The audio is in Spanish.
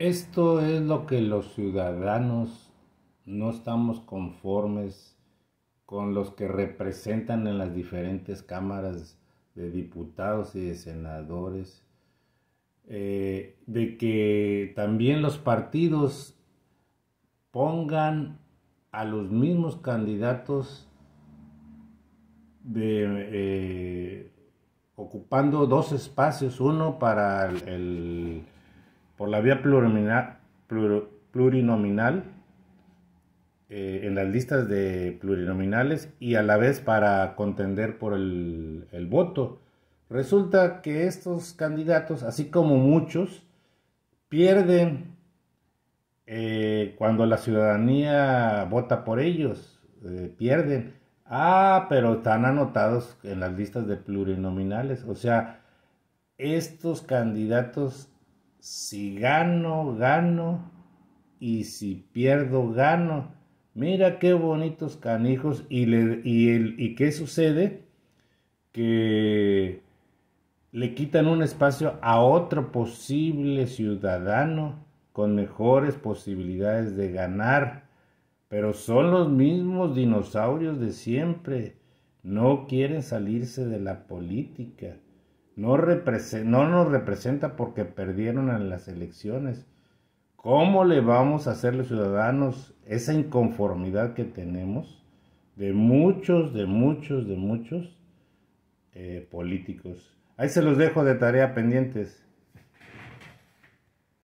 Esto es lo que los ciudadanos no estamos conformes con los que representan en las diferentes cámaras de diputados y de senadores, eh, de que también los partidos pongan a los mismos candidatos eh, ocupando dos espacios, uno para el por la vía plurinominal, eh, en las listas de plurinominales y a la vez para contender por el, voto. Resulta que estos candidatos, así como muchos, pierden eh, cuando la ciudadanía vota por ellos, eh, pierden. Ah, pero están anotados en las listas de plurinominales. O sea, estos candidatos si gano, gano, y si pierdo, gano. Mira qué bonitos canijos. Y, y qué sucede? Que le quitan un espacio a otro posible ciudadano con mejores posibilidades de ganar. Pero son los mismos dinosaurios de siempre. No quieren salirse de la política. No, no nos representa porque perdieron en las elecciones. ¿Cómo le vamos a hacer los ciudadanos esa inconformidad que tenemos de muchos, de muchos, de muchos eh, políticos? Ahí se los dejo de tarea pendientes.